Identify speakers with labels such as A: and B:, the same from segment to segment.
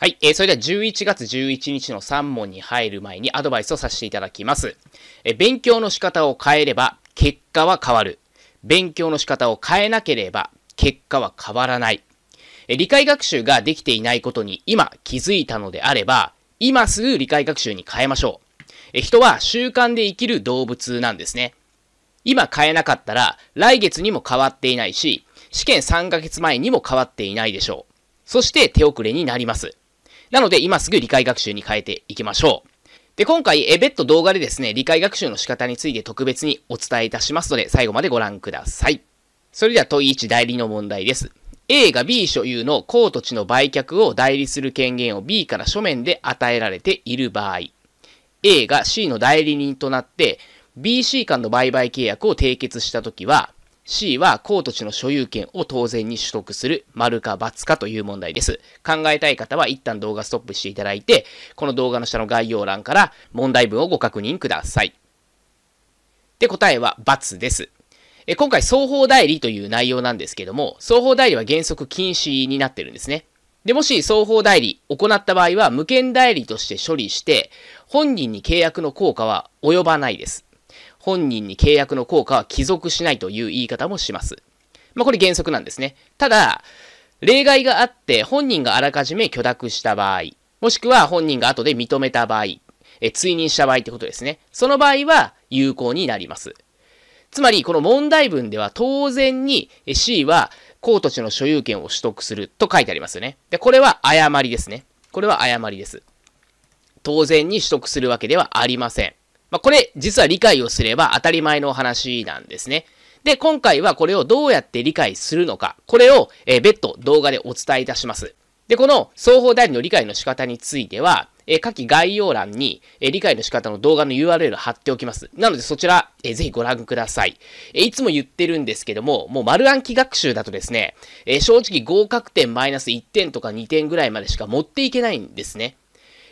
A: はい。えー、それでは11月11日の3問に入る前にアドバイスをさせていただきます。えー、勉強の仕方を変えれば結果は変わる。勉強の仕方を変えなければ結果は変わらない。えー、理解学習ができていないことに今気づいたのであれば、今すぐ理解学習に変えましょう。人は習慣で生きる動物なんですね。今変えなかったら来月にも変わっていないし、試験3ヶ月前にも変わっていないでしょう。そして手遅れになります。なので今すぐ理解学習に変えていきましょう。で、今回、え、ット動画でですね、理解学習の仕方について特別にお伝えいたしますので、最後までご覧ください。それでは問1代理の問題です。A が B 所有の公土地の売却を代理する権限を B から書面で与えられている場合。A が C の代理人となって、BC 間の売買契約を締結したときは、C は公土地の所有権を当然に取得する、丸か×かという問題です。考えたい方は一旦動画ストップしていただいて、この動画の下の概要欄から問題文をご確認ください。で、答えは×です。え今回、双方代理という内容なんですけども、双方代理は原則禁止になってるんですね。で、もし双方代理行った場合は無権代理として処理して、本人に契約の効果は及ばないです。本人に契約の効果は帰属しないという言い方もします。まあ、これ原則なんですね。ただ、例外があって本人があらかじめ許諾した場合、もしくは本人が後で認めた場合、え追認した場合ってことですね。その場合は有効になります。つまり、この問題文では当然に C は公土地の所有権を取得すると書いてありますよね。で、これは誤りですね。これは誤りです。当然に取得するわけではありません。まあ、これ、実は理解をすれば当たり前の話なんですね。で、今回はこれをどうやって理解するのか、これを、えー、別途動画でお伝えいたします。で、この双方代理の理解の仕方については、えー、下記概要欄に、えー、理解の仕方の動画の URL 貼っておきます。なのでそちら、えー、ぜひご覧ください。えいつも言ってるんですけども、もう丸暗記学習だとですね、え正直合格点マイナス1点とか2点ぐらいまでしか持っていけないんですね。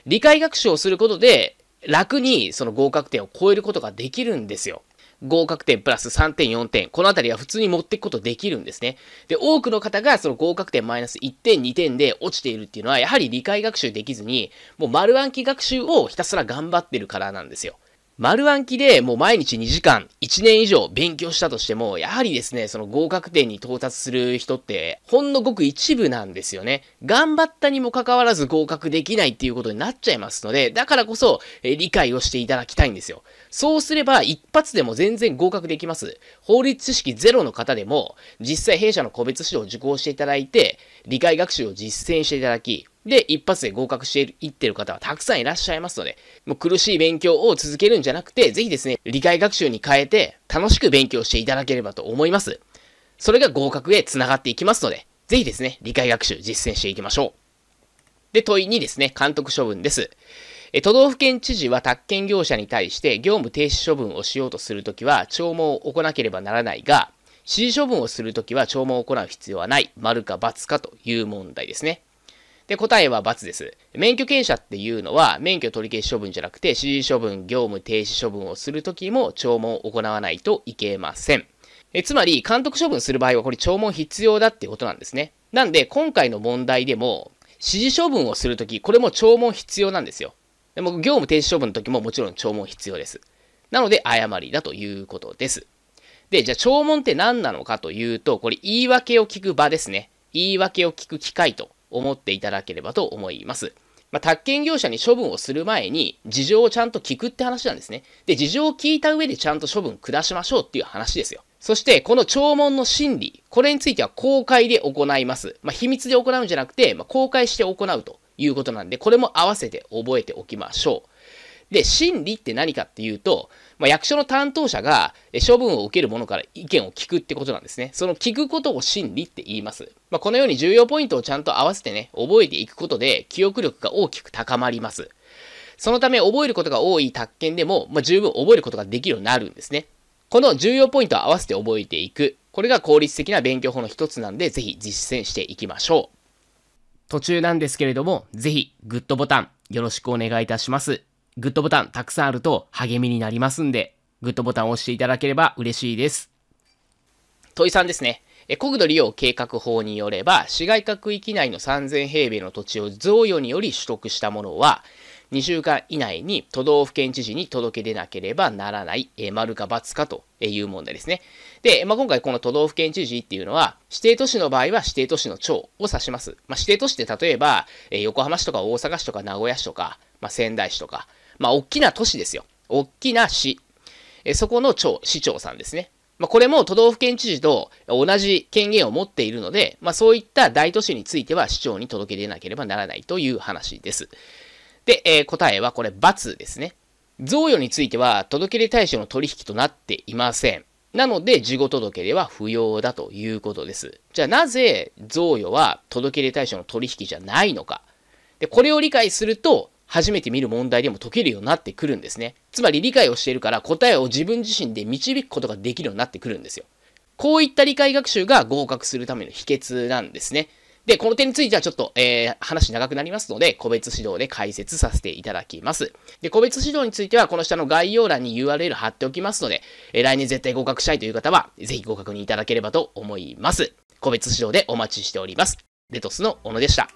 A: 理解学習をすることで、楽にその合格点を超えることができるんですよ。合格点プラス3点4点、このあたりは普通に持っていくことできるんですね。で、多くの方がその合格点マイナス1点2点で落ちているっていうのは、やはり理解学習できずに、もう丸暗記学習をひたすら頑張ってるからなんですよ。丸暗記でもう毎日2時間、1年以上勉強したとしても、やはりですね、その合格点に到達する人って、ほんのごく一部なんですよね。頑張ったにもかかわらず合格できないっていうことになっちゃいますので、だからこそ、え理解をしていただきたいんですよ。そうすれば、一発でも全然合格できます。法律知識ゼロの方でも、実際弊社の個別指導を受講していただいて、理解学習を実践していただき、で、一発で合格していってる方はたくさんいらっしゃいますので、もう苦しい勉強を続けるんじゃなくて、ぜひですね、理解学習に変えて、楽しく勉強していただければと思います。それが合格へ繋がっていきますので、ぜひですね、理解学習実践していきましょう。で、問いにですね、監督処分です。え都道府県知事は宅建業者に対して業務停止処分をしようとするときは聴聞を行なければならないが、指示処分をするときは聴聞を行う必要はない、丸か×かという問題ですね。で、答えは×です。免許検査っていうのは、免許取り消し処分じゃなくて、指示処分、業務停止処分をするときも、聴聞を行わないといけません。えつまり、監督処分する場合は、これ、聴聞必要だってことなんですね。なんで、今回の問題でも、指示処分をするとき、これも聴聞必要なんですよ。でも、業務停止処分のときももちろん聴聞必要です。なので、誤りだということです。で、じゃあ、聴聞って何なのかというと、これ、言い訳を聞く場ですね。言い訳を聞く機会と思っていただければと思います。まあ、宅建業者に処分をする前に事情をちゃんと聞くって話なんですね。で、事情を聞いた上でちゃんと処分下しましょうっていう話ですよ。そして、この聴聞の審理、これについては公開で行います。まあ、秘密で行うんじゃなくて、まあ、公開して行うということなんで、これも合わせて覚えておきましょう。で、審理って何かっていうと、まあ、役所の担当者が処分を受ける者から意見を聞くってことなんですね。その聞くことを審理って言います。まあ、このように重要ポイントをちゃんと合わせてね、覚えていくことで記憶力が大きく高まります。そのため覚えることが多い宅建でも、まあ、十分覚えることができるようになるんですね。この重要ポイントを合わせて覚えていく。これが効率的な勉強法の一つなんで、ぜひ実践していきましょう。途中なんですけれども、ぜひグッドボタンよろしくお願いいたします。グッドボタンたくさんあると励みになりますんで、グッドボタンを押していただければ嬉しいです。問いさんですね。国土利用計画法によれば、市街化区域内の3000平米の土地を贈与により取得したものは、2週間以内に都道府県知事に届け出なければならない、えー、丸か×かという問題ですね。で、まあ、今回この都道府県知事っていうのは、指定都市の場合は指定都市の長を指します。まあ、指定都市って例えば、えー、横浜市とか大阪市とか名古屋市とか、まあ、仙台市とか、まあ、大きな都市ですよ。大きな市。えそこの町、市長さんですね。まあ、これも都道府県知事と同じ権限を持っているので、まあ、そういった大都市については市長に届け出なければならないという話です。で、えー、答えはこれ、×ですね。贈与については届け出対象の取引となっていません。なので、事後届出は不要だということです。じゃあなぜ贈与は届け出対象の取引じゃないのか。で、これを理解すると、初めて見る問題でも解けるようになってくるんですね。つまり理解をしているから答えを自分自身で導くことができるようになってくるんですよ。こういった理解学習が合格するための秘訣なんですね。で、この点についてはちょっと、えー、話長くなりますので、個別指導で解説させていただきます。で、個別指導については、この下の概要欄に URL 貼っておきますので、えー、来年絶対合格したいという方は、ぜひご確認いただければと思います。個別指導でお待ちしております。レトスの小野でした。